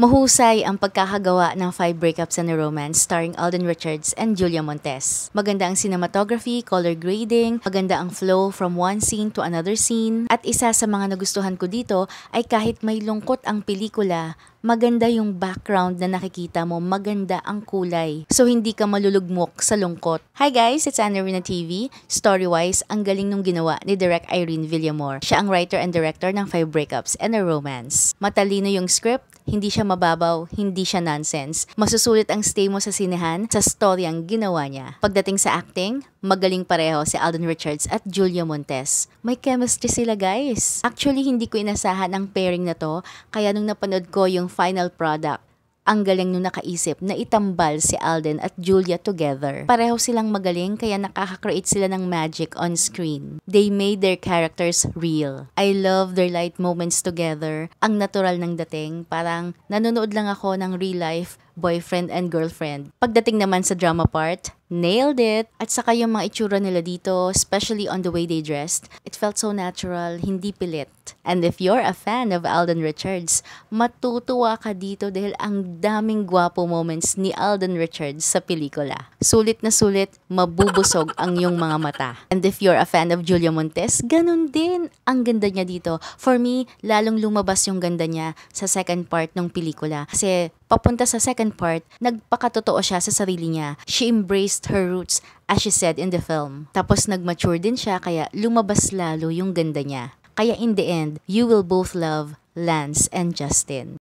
Mahusay ang pagkakagawa ng Five Breakups and a Romance starring Alden Richards and Julia Montes. Maganda ang cinematography, color grading, maganda ang flow from one scene to another scene. At isa sa mga nagustuhan ko dito ay kahit may lungkot ang pelikula, maganda yung background na nakikita mo, maganda ang kulay. So hindi ka malulugmok sa lungkot. Hi guys, it's Anna Rina TV. Story-wise, ang galing nung ginawa ni Direct Irene Villamor. Siya ang writer and director ng Five Breakups and a Romance. Matalino yung script, hindi siya mababaw, hindi siya nonsense. Masusulit ang stay mo sa sinehan sa storyang ginawa niya. Pagdating sa acting, magaling pareho si Alden Richards at Julia Montes. May chemistry sila guys. Actually, hindi ko inasahan ang pairing na to, kaya nung napanood ko yung final product, ang galing nung nakaisip na itambal si Alden at Julia together. Pareho silang magaling kaya nakaka-create sila ng magic on screen. They made their characters real. I love their light moments together. Ang natural ng dating, parang nanonood lang ako ng real life boyfriend and girlfriend. Pagdating naman sa drama part, nailed it. At saka yung mga itsura nila dito, especially on the way they dressed, it felt so natural, hindi pilit. And if you're a fan of Alden Richards, matutuwa ka dito dahil ang daming guwapo moments ni Alden Richards sa pelikula. Sulit na sulit, mabubusog ang yung mga mata. And if you're a fan of Julia Montes, ganun din ang ganda niya dito. For me, lalong lumabas yung ganda niya sa second part ng pelikula. Kasi papunta sa second part, nagpakatotoo siya sa sarili niya. She embraced her roots as she said in the film. Tapos nagmature din siya kaya lumabas lalo yung ganda niya. Kaya in the end, you will both love Lance and Justin.